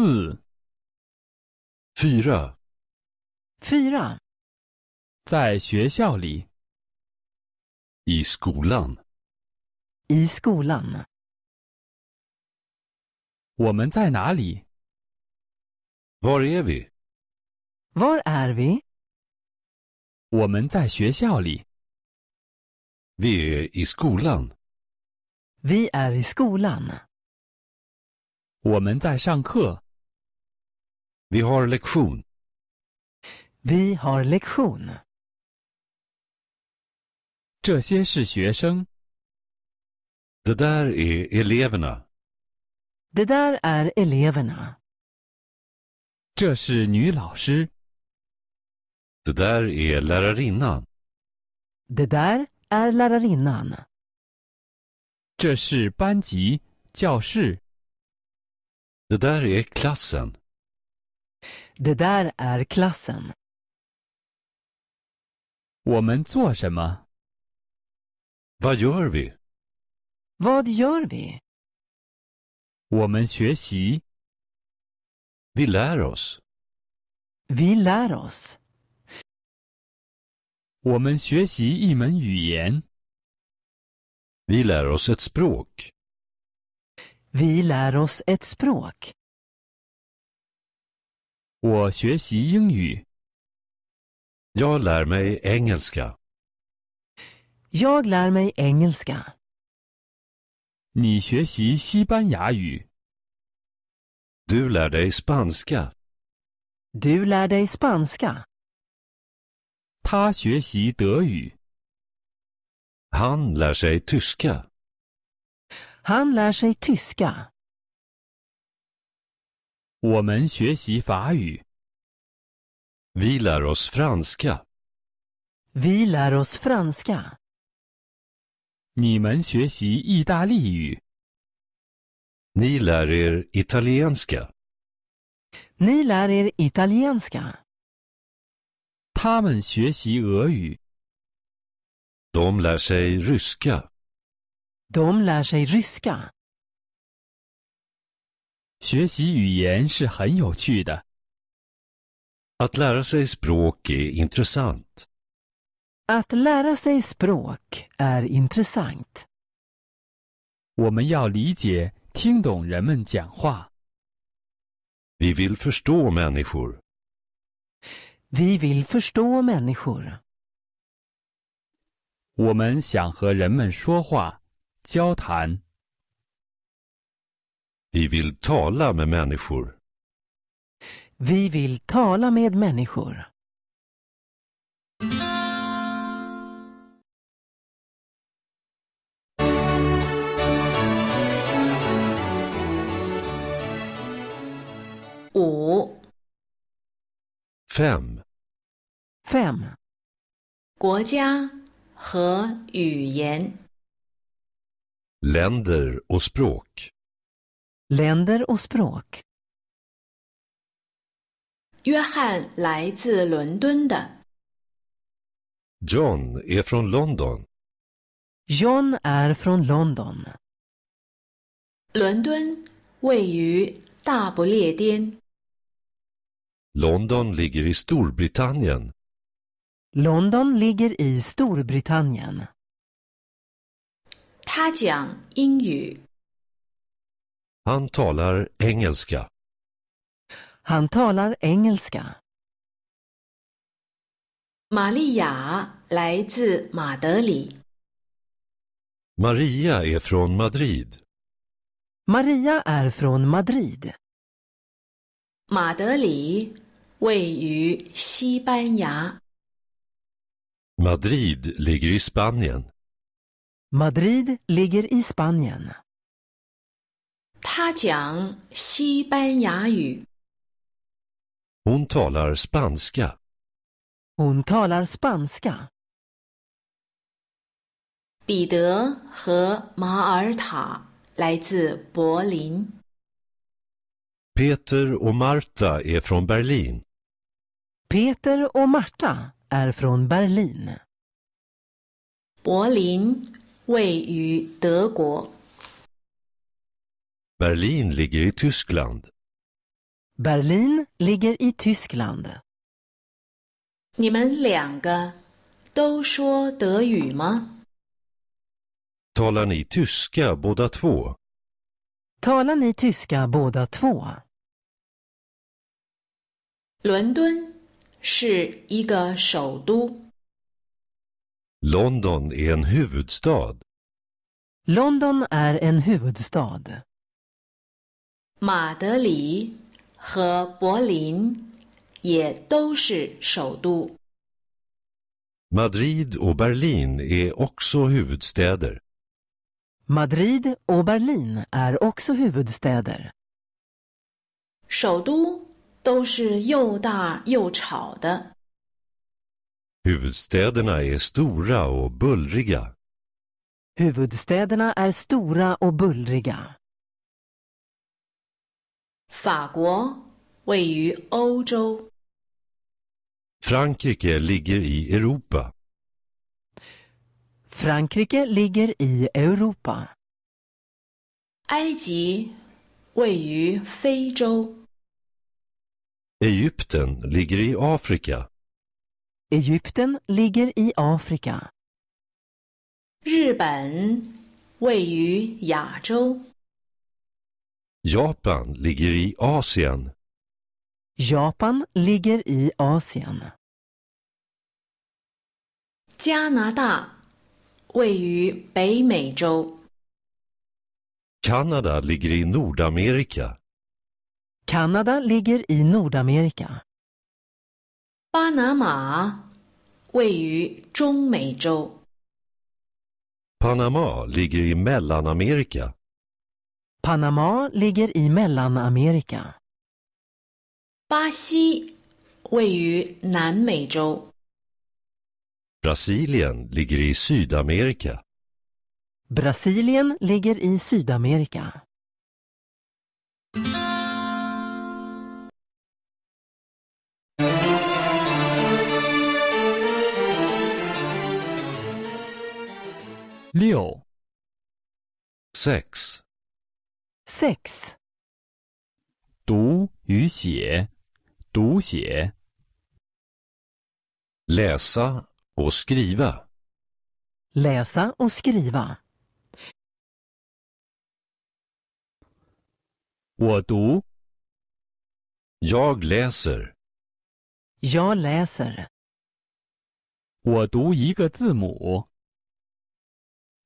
四，fyra, fyra, 在学校里，i i skolan, är vi? var är vi? är i skolan, Vi är i skolan, vi har lektion. Vi har lektion. Det där är eleverna. Det där är eleverna. 这是女老师。Det där är lärarinnan. Det där är lärarinnan. 这是班级，教室。Det där är klassen. Det där är klassen. Vad gör vi? Vad gör vi? Vi lär oss. Vi lär oss. Vi lär oss ett språk. Vi lär oss ett språk. 我学习英语. Jag lär mig engelska. Jag lär mig engelska. 你学习西班牙语. Du lär dig spanska. Du lär dig spanska. 他学习德语. Han lär sig tyska. Han lär sig tyska. 我们学习法语。Vi lär oss franska. Vi lär oss franska. 你们学习意大利语。Ni lär er italienska. Ni lär er italienska. 他们学习俄语。De lär sig ryska. De lär sig ryska. 学习语言是很有趣的。Att lära sig språk är intressant. Att lära sig språk är intressant. 我们要理解、听懂人们讲话。Vi vill förstå människor. Vi vill förstå människor. 我们想和人们说话、交谈。vi vill tala med människor. Vi vill tala med människor. O. Fem. Fem. 国家和语言 Länder och språk. Länder och språk. 约翰来自伦敦的。John är från London. John är från London. London ligger i Storbritannien. London ligger i Storbritannien. 他讲英语。han talar engelska. Han talar engelska. Maria Maria är från Madrid. Maria är från Madrid. Madrid ligger i Spanien. Madrid ligger i Spanien. 他讲西班牙语。Hon talar spanska. Hon talar spanska. 彼得和马尔塔来自柏林。Peter och Marta är från Berlin. Peter och Marta är från Berlin. 柏林位于德国。Berlin ligger i Tyskland. Berlin ligger i Tyskland. 你们两个都说德语吗? Talar ni tyska båda två? Talar ni tyska båda två? 伦敦是一个首都。London är en huvudstad. London är en huvudstad. 马德里和柏林也都是首都。Madrid och Berlin är också huvudstäder. Madrid och Berlin är också huvudstäder. 首都都是又大又吵的。Huvudstäderna är stora och bullriga. Huvudstäderna är stora och bullriga. 法国位于欧洲。Frankrike ligger i Europa. Frankrike ligger i Europa. 埃及位于非洲。Egypten ligger i Afrika. Egypten ligger i Afrika. 日本位于亚洲。Japan ligger i Asien. Japan ligger i Asien. Kanada ligger i Nordamerika. Kanada ligger i Nordamerika. Panama 位于中美洲。Panama ligger i Mellanamerika. Panama ligger i Mellanamerika. 巴西位于南美洲。Brasilien ligger i Sydamerika. Brasilien ligger i Sydamerika. Leo. 6. 6. 读与写，读写。Läsa och skriva. Läsa och skriva. 我读，Jag läser. Jag läser. 我读一个字母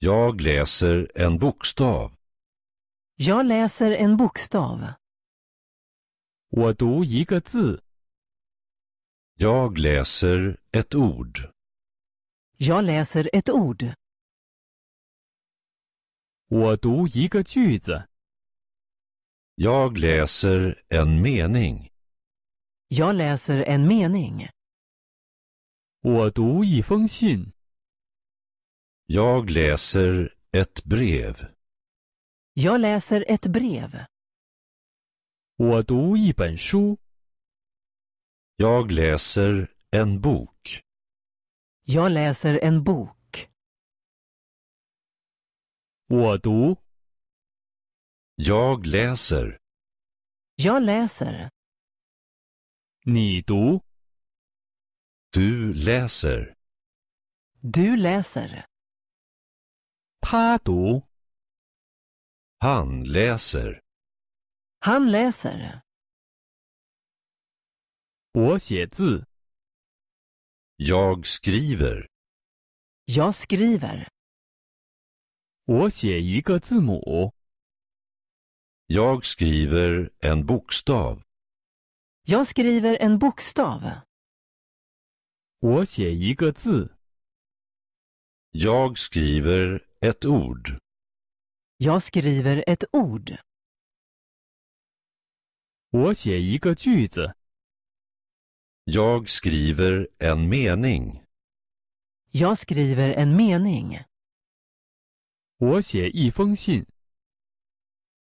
，Jag läser en bokstav. Jag läser en bokstav. Jag läser ett ord. Jag läser ett ord. 我读一个句子。Jag läser en mening. Jag läser en mening. 我读一封信。Jag läser ett brev. Jag läser ett brev. Jag läser en bok. Jag läser en bok. Jag läser. Jag läser. 你读 Du läser. Du läser. 他读 han läser. Han läser. 我写字。Jag skriver. Jag skriver. 我写一个字母。Jag skriver en bokstav. Jag skriver en bokstav. 我写一个字。Jag skriver ett ord. Jag skriver ett ord. Jag skriver en mening. Jag skriver en mening. 我写一封信。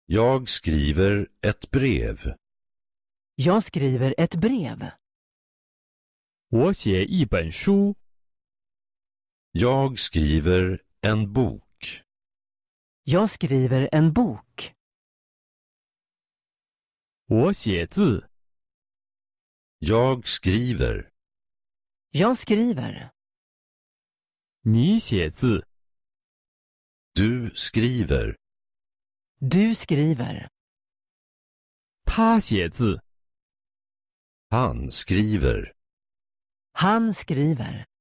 Jag skriver ett brev. Jag skriver ett brev. 我写一本书。Jag skriver en bok. Jag skriver en bok. 我写字。Jag skriver. Jag skriver. 你写字。Du skriver. Du skriver. 他写字。Han skriver. Han skriver.